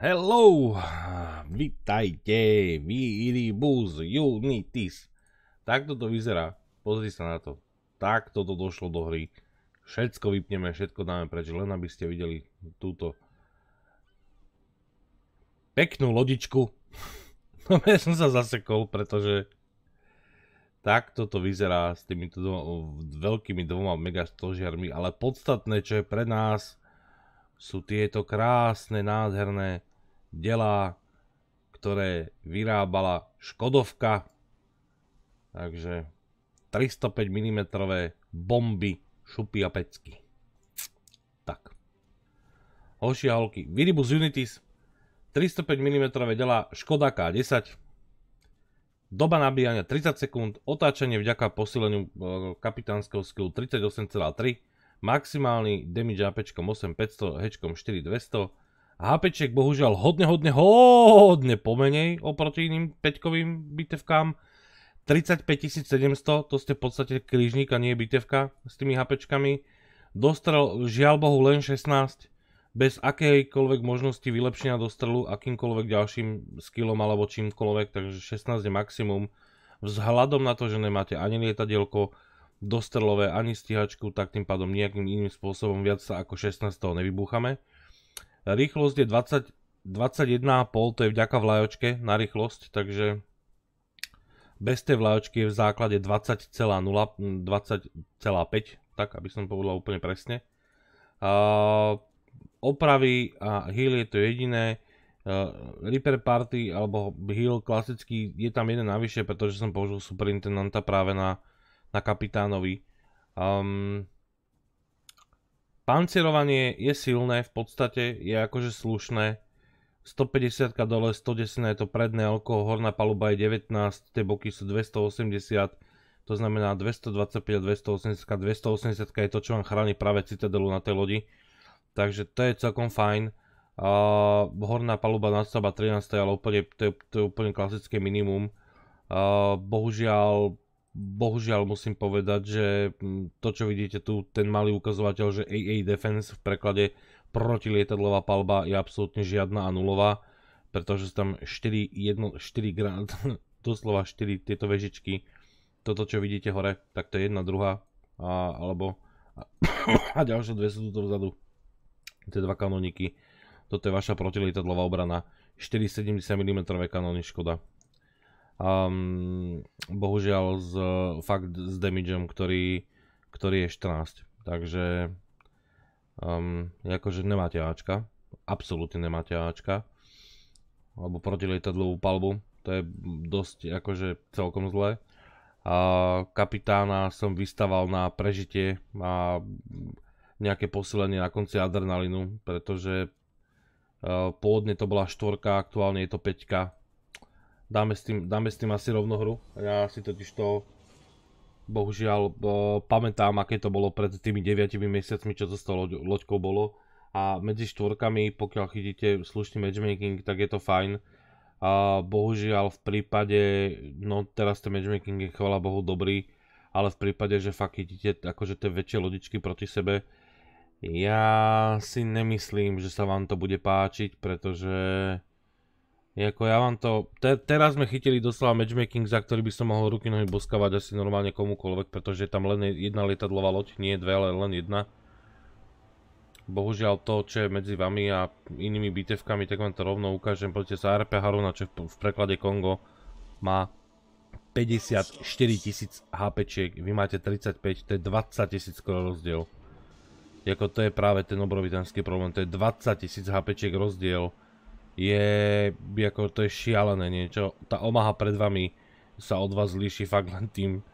Hello! Vítajte, Viribus Unitis. Takto to vyzerá. Pozri sa na to. Takto to došlo do hry. Všetko vypneme, všetko dáme preč, len aby ste videli túto peknú lodičku. No ja som sa zasekol, pretože takto to vyzerá s týmito veľkými dvoma megastožiarmi, ale podstatné, čo je pre nás, sú tieto krásne, nádherné delá, ktoré vyrábala Škodovka. Takže 305 mm bomby šupy a pecky. Tak. Hoši a holky, Viribus Unitis, 305 mm delá Škoda K10, doba nabíjania 30 sekúnd, otáčanie vďaka posileniu e, kapitánskeho skillu 38,3, maximálny damage APčkom 8500, hečkom 4200, HPček bohužiaľ hodne, hodne, hodne pomenej oproti iným 5 bitevkám. 35 700, to ste v podstate križník a nie bitevka s tými HPčkami. Dostrel žiaľ bohu len 16, bez akejkoľvek možnosti vylepšenia dostrelu akýmkoľvek ďalším skillom alebo čímkoľvek, takže 16 je maximum. Vzhľadom na to, že nemáte ani lietadielko, dostrelové, ani stíhačku, tak tým pádom nejakým iným spôsobom viac sa ako 16 toho nevybúchame. Rýchlosť je 21,5, to je vďaka vlajočke na rýchlosť, takže bez tej vlajočky je v základe 20,0, 20,5, tak aby som povedal úplne presne. opravy a heal je to jediné. Reaper Party alebo heal klasický je tam jeden navyše, pretože som použil superintendanta práve na, kapitánovi. Pancierovanie je silné, v podstate je akože slušné. 150 dole, 110 je to predné oko, horná paluba je 19, tie boky sú 280, to znamená 225 a 280, 280 je to, čo vám chráni práve citadelu na tej lodi. Takže to je celkom fajn. Uh, horná paluba nadstavba 13, ale úplne, to, je, to je úplne klasické minimum. Uh, bohužiaľ bohužiaľ musím povedať, že mm, to, čo vidíte tu, ten malý ukazovateľ, že AA Defense v preklade protilietadlová palba je absolútne žiadna a nulová, pretože sú tam 4, 1, 4 granát, doslova 4 tieto vežičky. Toto, čo vidíte hore, tak to je jedna, druhá, a, alebo a, a ďalšie dve sú tu vzadu. Tie dva kanóniky. Toto je vaša protilietadlová obrana. 4,70 mm kanóny škoda. Um, bohužiaľ z, fakt s damagem, ktorý, ktorý je 14. Takže um, akože nemáte Ačka. Absolútne nemáte Ačka. Alebo protilietadlovú palbu. To je dosť akože celkom zlé. A kapitána som vystaval na prežitie a nejaké posilenie na konci adrenalinu, pretože pôvodne to bola štvorka, aktuálne je to peťka Dáme s tým, dáme s tým asi rovno hru. Ja si totiž to bohužiaľ e, pamätám, aké to bolo pred tými 9 mesiacmi, čo to s tou loď, loďkou bolo. A medzi štvorkami, pokiaľ chytíte slušný matchmaking, tak je to fajn. A bohužiaľ v prípade, no teraz ten matchmaking je chvala bohu dobrý, ale v prípade, že fakt chytíte akože tie väčšie lodičky proti sebe, ja si nemyslím, že sa vám to bude páčiť, pretože Jako ja vám to... Te, teraz sme chytili doslova matchmaking, za ktorý by som mohol ruky nohy boskavať asi normálne komukoľvek, pretože je tam len jedna lietadlová loď, nie dve, ale len jedna. Bohužiaľ to, čo je medzi vami a inými bitevkami, tak vám to rovno ukážem. Poďte sa RP Haruna, čo v, v preklade Kongo má 54 tisíc HPčiek, vy máte 35, to je 20 tisíc skoro rozdiel. Jako to je práve ten obrovitanský problém, to je 20 tisíc HPčiek rozdiel je, ako to je šialené niečo. Tá omaha pred vami sa od vás líši fakt len tým,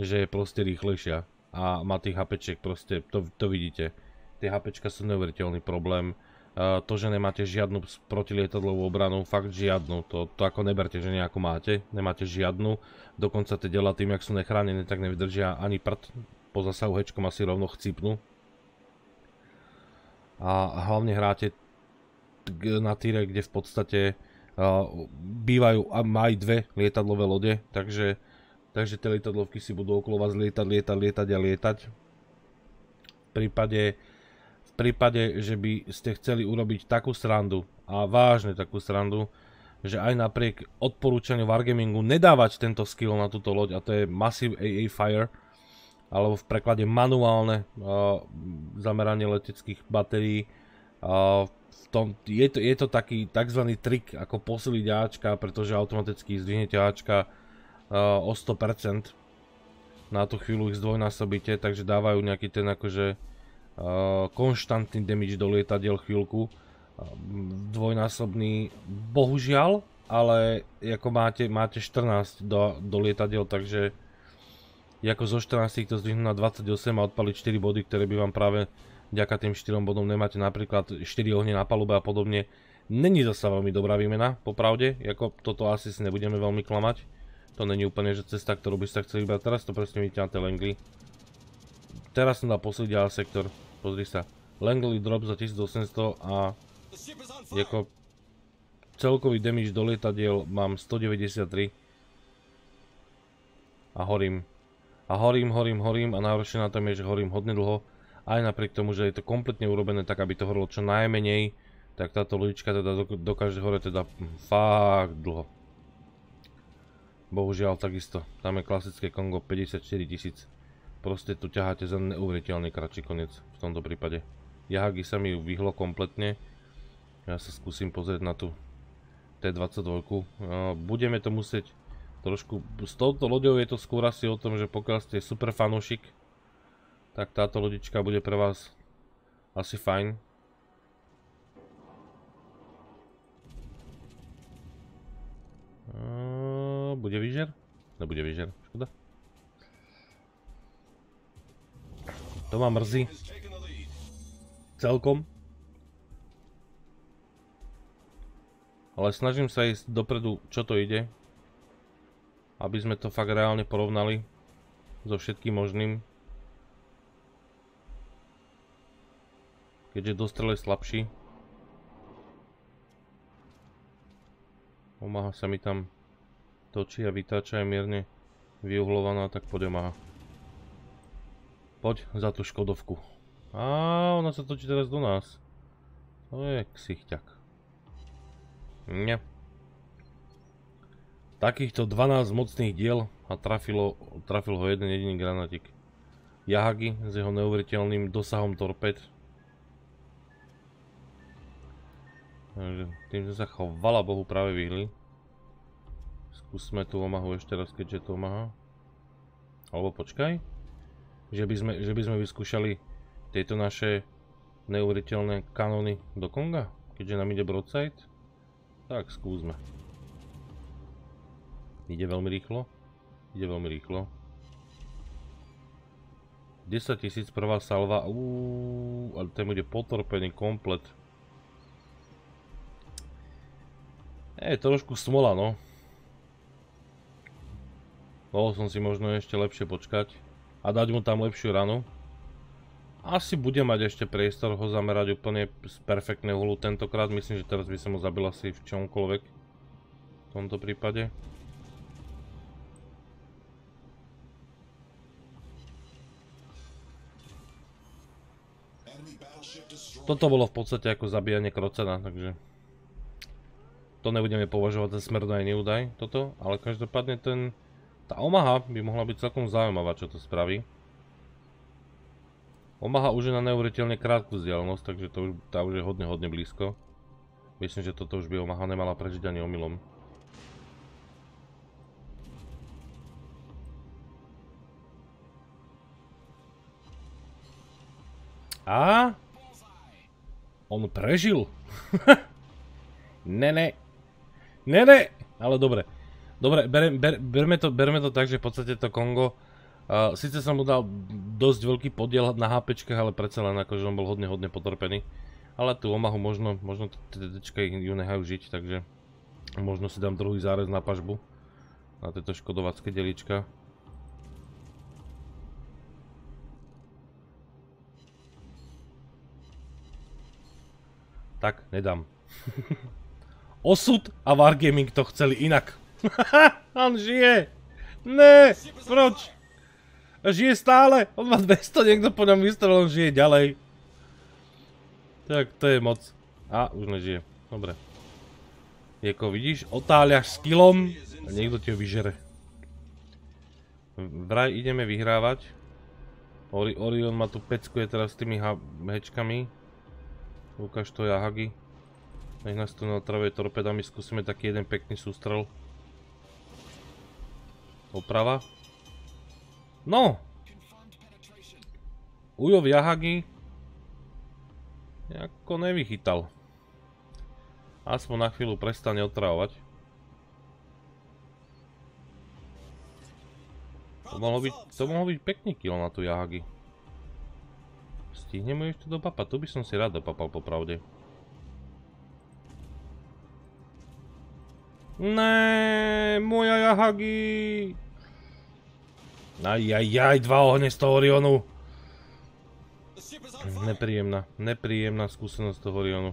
že je proste rýchlejšia a má tých hapeček proste, to, to vidíte. Tie hapečka sú neuveriteľný problém. Uh, to, že nemáte žiadnu protilietadlovú obranu, fakt žiadnu, to, to ako neberte, že nejakú máte, nemáte žiadnu. Dokonca tie dela tým, jak sú nechránené, tak nevydržia ani prd. Po zasahu hečkom asi rovno chcipnú. A hlavne hráte na Tyre, kde v podstate bývajú a majú dve lietadlové lode, takže, takže tie lietadlovky si budú okolo vás lietať, lietať, lietať a lietať. V prípade, v prípade, že by ste chceli urobiť takú srandu, a vážne takú srandu, že aj napriek odporúčaniu Wargamingu nedávať tento skill na túto loď, a to je Massive AA Fire, alebo v preklade manuálne zameranie leteckých batérií, Uh, v tom, je, to, je to taký tzv. trik, ako posiliť Ačka, pretože automaticky zdvihnete Ačka uh, o 100%. Na tú chvíľu ich zdvojnásobíte, takže dávajú nejaký ten akože uh, konštantný damage do lietadiel chvíľku. Uh, dvojnásobný, bohužiaľ, ale ako máte, máte 14 do, do lietadiel, takže ako zo 14 to zdvihnú na 28 a odpaliť 4 body, ktoré by vám práve vďaka tým 4 bodom nemáte napríklad 4 ohne na palube a podobne. Není zasa veľmi dobrá výmena, popravde, ako toto asi si nebudeme veľmi klamať. To není úplne, že cesta, ktorú by ste chceli vybrať. teraz to presne vidíte na tej Langley. Teraz som dal posledný ďalej sektor, pozri sa. Langley drop za 1800 a ...jako... celkový damage do lietadiel mám 193 a horím. A horím, horím, horím a najhoršie na tom je, že horím hodne dlho aj napriek tomu, že je to kompletne urobené tak, aby to horlo čo najmenej, tak táto lodička teda dokáže hore teda fakt dlho. Bohužiaľ takisto, tam je klasické Kongo 54 tisíc. Proste tu ťaháte za neuveriteľný kratší koniec v tomto prípade. Jahagi sa mi vyhlo kompletne. Ja sa skúsim pozrieť na tú T22. No, budeme to musieť trošku... S touto loďou je to skôr asi o tom, že pokiaľ ste super fanúšik, tak táto lodička bude pre vás asi fajn. Bude výžer? Nebude výžer, škoda. To ma mrzí. Celkom. Ale snažím sa ísť dopredu, čo to ide. Aby sme to fakt reálne porovnali so všetkým možným. Keďže dostrel je slabší. Omaha sa mi tam točí a vytáča je mierne vyuhľovaná tak poď Omaha. Poď za tú Škodovku. Á, ona sa točí teraz do nás. To je ksichťak. Ne. Takýchto 12 mocných diel a trafilo, trafil ho jeden jediný granatik. Jahagi s jeho neuveriteľným dosahom torped Takže tým že sa chovala Bohu práve vyhli. Skúsme tú omahu ešte raz, keďže to omaha. Alebo počkaj. Že by sme, že by sme vyskúšali tieto naše neuveriteľné kanóny do Konga, keďže nám ide broadside. Tak skúsme. Ide veľmi rýchlo. Ide veľmi rýchlo. 10 tisíc prvá salva. Uuu, ale ten bude potorpený komplet. Je trošku smola, no. Mohol som si možno ešte lepšie počkať a dať mu tam lepšiu ranu. Asi bude mať ešte priestor ho zamerať úplne z perfektného hulu tentokrát. Myslím, že teraz by som ho zabil asi v čomkoľvek. V tomto prípade. Toto bolo v podstate ako zabíjanie krocena, takže... To nebudeme považovať za smerdaj neúdaj, toto, ale každopádne ten, tá Omaha by mohla byť celkom zaujímavá, čo to spraví. Omaha už je na neuveriteľne krátku vzdialenosť, takže to už, tá už je hodne, hodne blízko. Myslím, že toto už by Omaha nemala prežiť ani omylom. A? On prežil. ne, ne, Ne, ne! Ale dobre. Dobre, berme, to, berme to tak, že v podstate to Kongo... síce som mu dal dosť veľký podiel na HPčkách, ale predsa len akože on bol hodne, hodne potrpený. Ale tú omahu možno, možno TTčka ju nechajú žiť, takže... Možno si dám druhý zárez na pažbu. Na tieto škodovacké delička. Tak, nedám. Hehehe. Osud a Wargaming to chceli inak. on žije! Ne, proč? Žije stále, on má 200, niekto po ňom vystrel, on žije ďalej. Tak, to je moc. A, už nežije. Dobre. Jako vidíš, otáľaš skillom a niekto ti ho vyžere. Vraj ideme vyhrávať. Ori Orion má tu pecku, je teraz s tými hečkami. Ukáž to ja, Hagi. Nech nás tu natravuje torpedami, skúsime taký jeden pekný sústrel. Oprava. No! Ujo jahagi nejako nevychytal. Aspoň na chvíľu prestane otravovať. To mohlo byť, to mohlo byť pekný kill na tú Jahagi. Stihne mu ešte do papa, tu by som si rád dopapal popravde. Ne, moja Jahagi. Ajajaj, dva ohne z toho Orionu. Nepríjemná, nepríjemná skúsenosť toho Orionu.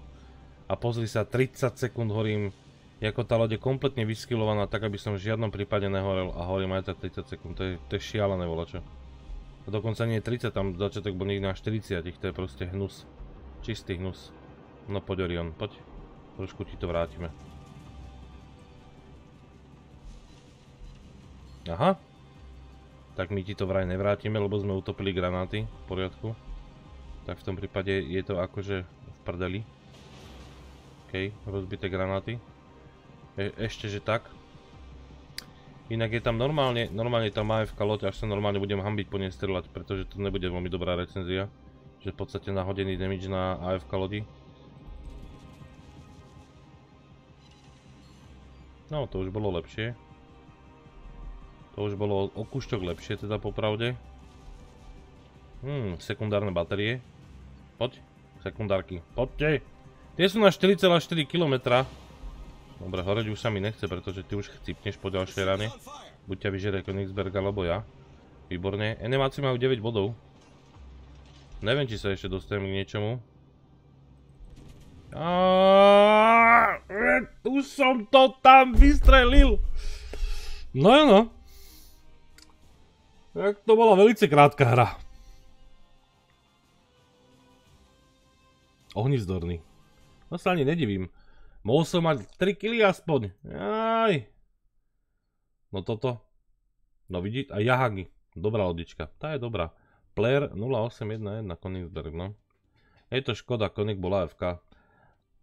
A pozri sa, 30 sekúnd horím, ako tá loď je kompletne vyskylovaná tak aby som v žiadnom prípade nehorel a horím aj tak 30 sekúnd, to je, šialené volačo. A dokonca nie je 30, tam začiatok bol niekde na 40, to je proste hnus. Čistý hnus. No poď Orion, poď. Trošku ti to vrátime. Aha. Tak my ti to vraj nevrátime, lebo sme utopili granáty. V poriadku. Tak v tom prípade je to akože v prdeli. OK, rozbité granáty. E ešte, že tak. Inak je tam normálne, normálne tam v kalote, až sa normálne budem hambiť po nej strelať, pretože to nebude veľmi dobrá recenzia. Že v podstate nahodený damage na AFK lodi. No, to už bolo lepšie. To už bolo o kúšťok lepšie, teda popravde. Hmm, sekundárne batérie. Poď, sekundárky, poďte. Tie sú na 4,4 km. Dobre, horeť už sa mi nechce, pretože ty už chcipneš po ďalšej rane. Buď ťa vyžere Königsberg alebo ja. Výborne. Enemáci majú 9 bodov. Neviem, či sa ešte dostajem k niečomu. Aaaaaa! E, som to tam vystrelil! No no. Tak to bola veľmi krátka hra. Ohnizdorný. No sa ani nedivím. Mohol som mať 3 kily aspoň. Aj. No toto. No vidíte, a Jahagi. Dobrá lodička. Tá je dobrá. Player 0811 Konigsberg, no. Je to škoda, Konik bola AFK.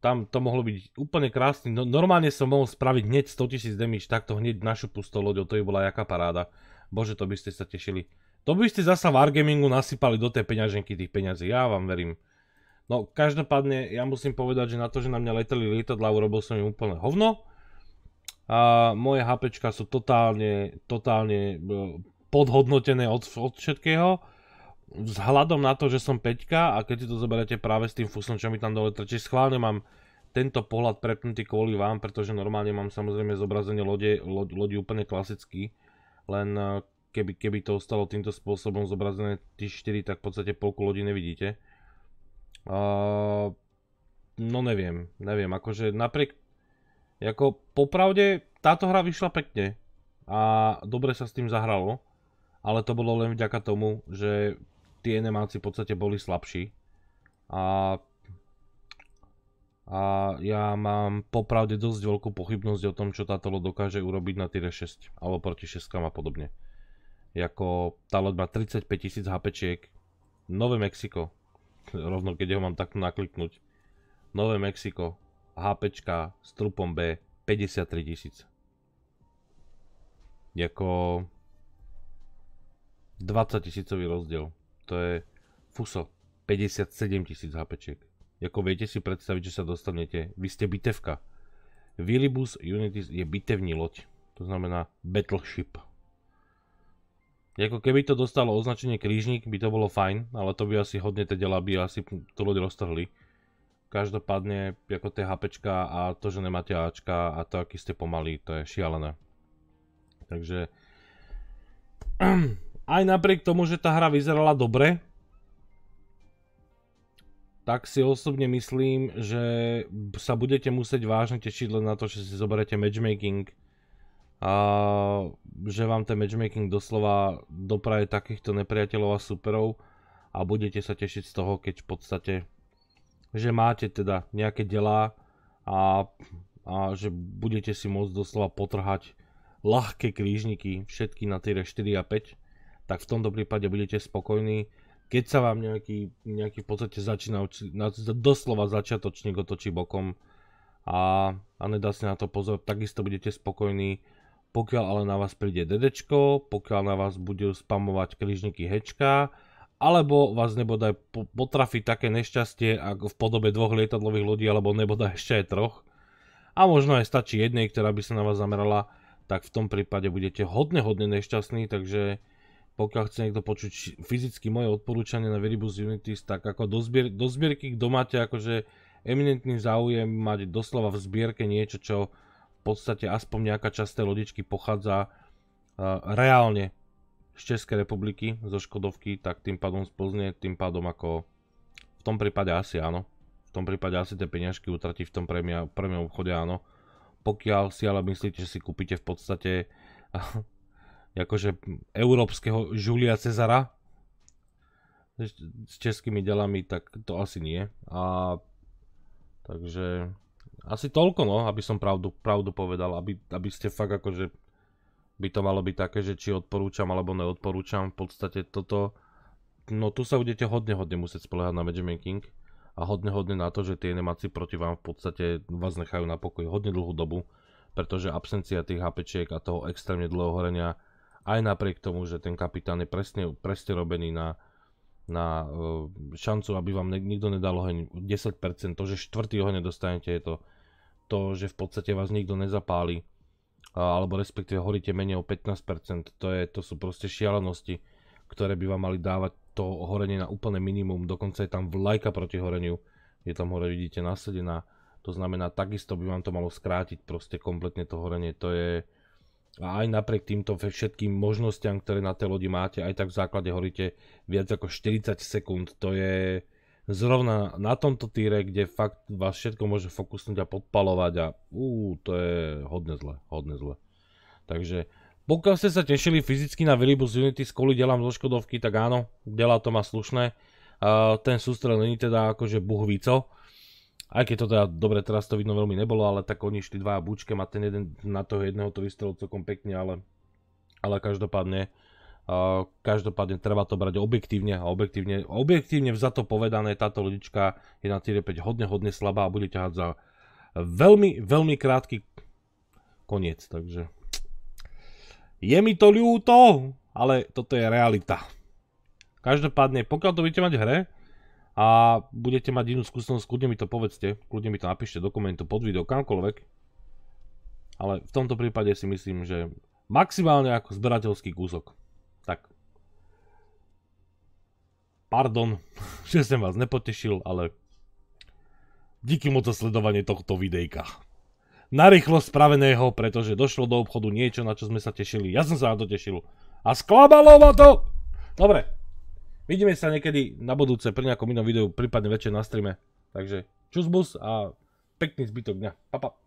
Tam to mohlo byť úplne krásny. No, normálne som mohol spraviť hneď 100 000 damage, takto hneď našu pustou loďou, to by bola jaká paráda. Bože, to by ste sa tešili. To by ste zasa Argamingu nasypali do tej peňaženky tých peňazí, ja vám verím. No, každopádne, ja musím povedať, že na to, že na mňa leteli lietadla, urobil som im úplne hovno. A moje HPčka sú totálne, totálne e, podhodnotené od, od všetkého. Vzhľadom na to, že som peťka a keď si to zoberiete práve s tým fusom, čo mi tam dole trčí, schválne mám tento pohľad prepnutý kvôli vám, pretože normálne mám samozrejme zobrazenie lode, lodi úplne klasický len eh, keby, keby to ostalo týmto spôsobom zobrazené T4, tak v podstate polku lodi nevidíte. Uh, no neviem, neviem, akože napriek, ako popravde táto hra vyšla pekne a dobre sa s tým zahralo, ale to bolo len vďaka tomu, že tie Nemáci v podstate boli slabší a a ja mám popravde dosť veľkú pochybnosť o tom, čo táto loď dokáže urobiť na týre 6 alebo proti 6 a podobne. Jako tá loď má 35 tisíc HPčiek, Nové Mexiko, rovno keď ho mám takto nakliknúť, Nové Mexiko, HPčka s trupom B 53 tisíc. Jako 20 tisícový rozdiel, to je fuso, 57 tisíc HPčiek. Ako viete si predstaviť, že sa dostanete. Vy ste bitevka. Willibus Unitis je bitevní loď. To znamená battleship. Jako keby to dostalo označenie krížnik, by to bolo fajn, ale to by asi hodne tie dela asi tú loď roztrhli. Každopádne, ako tie HPčka a to, že nemáte Ačka a to, aký ste pomalí, to je šialené. Takže aj napriek tomu, že tá hra vyzerala dobre, tak si osobne myslím, že sa budete musieť vážne tešiť len na to, že si zoberete matchmaking a že vám ten matchmaking doslova dopraje takýchto nepriateľov a superov a budete sa tešiť z toho, keď v podstate že máte teda nejaké delá a, a že budete si môcť doslova potrhať ľahké krížniky všetky na týre 4 a 5 tak v tomto prípade budete spokojní keď sa vám nejaký, nejaký v podstate začína, doslova začiatočník otočí bokom a, a nedá si na to pozor, takisto budete spokojní, pokiaľ ale na vás príde dedečko, pokiaľ na vás budú spamovať križníky hečka, alebo vás nebodaj potrafi také nešťastie ako v podobe dvoch lietadlových ľudí, alebo nebodaj ešte aj troch. A možno aj stačí jednej, ktorá by sa na vás zamerala, tak v tom prípade budete hodne, hodne nešťastní, takže pokiaľ chce niekto počuť fyzicky moje odporúčanie na Veribus Unities, tak ako do, zbier- do zbierky, kto máte akože eminentný záujem mať doslova v zbierke niečo, čo v podstate aspoň nejaká časť tej lodičky pochádza uh, reálne z Českej republiky, zo Škodovky, tak tým pádom z Plzne, tým pádom ako v tom prípade asi áno. V tom prípade asi tie peňažky utratí v tom premium obchode áno. Pokiaľ si ale myslíte, že si kúpite v podstate akože európskeho Julia Cezara s českými delami, tak to asi nie. A takže asi toľko, no, aby som pravdu, pravdu povedal, aby, aby ste fakt akože by to malo byť také, že či odporúčam alebo neodporúčam v podstate toto. No tu sa budete hodne, hodne musieť spolehať na matchmaking a hodne, hodne na to, že tie nemáci proti vám v podstate vás nechajú na pokoji hodne dlhú dobu, pretože absencia tých HPčiek a toho extrémne dlhého horenia aj napriek tomu, že ten kapitán je presne, presne robený na, na e, šancu, aby vám nikto nedal oheň 10%, to, že štvrtý oheň nedostanete, je to to, že v podstate vás nikto nezapáli, alebo respektíve horíte menej o 15%, to, je, to sú proste šialenosti, ktoré by vám mali dávať to horenie na úplne minimum, dokonca je tam vlajka proti horeniu, je tam hore vidíte nasedená, to znamená takisto by vám to malo skrátiť proste kompletne to horenie, to je, a aj napriek týmto všetkým možnostiam, ktoré na tej lodi máte, aj tak v základe horíte viac ako 40 sekúnd. To je zrovna na tomto týre, kde fakt vás všetko môže fokusnúť a podpalovať a ú, to je hodne zle, hodne zle. Takže pokiaľ ste sa tešili fyzicky na Viribus Unity, z kvôli delám zo Škodovky, tak áno, delá to má slušné. Uh, ten sústrel není teda akože buhvico, aj keď to teda, dobre, teraz to vidno veľmi nebolo, ale tak oni šli dva bučkem a ten jeden na toho jedného to vystrelil celkom pekne, ale, ale každopádne, každopádne treba to brať objektívne a objektívne, objektívne vzato povedané, táto lodička je na tíre 5 hodne, hodne slabá a bude ťahať za veľmi, veľmi krátky koniec, takže je mi to ľúto, ale toto je realita. Každopádne, pokiaľ to budete mať v hre, a budete mať inú skúsenosť, kľudne mi to povedzte, kľudne mi to napíšte do komentu pod video, kamkoľvek. Ale v tomto prípade si myslím, že maximálne ako zberateľský kúsok. Tak. Pardon, že som vás nepotešil, ale díky mu za sledovanie tohto videjka. Narýchlo spraveného, pretože došlo do obchodu niečo, na čo sme sa tešili. Ja som sa na to tešil. A sklamalo ma to! Dobre, Vidíme sa niekedy na budúce pri nejakom inom videu, prípadne večer na streame. Takže čusbus a pekný zbytok dňa. Pa, pa.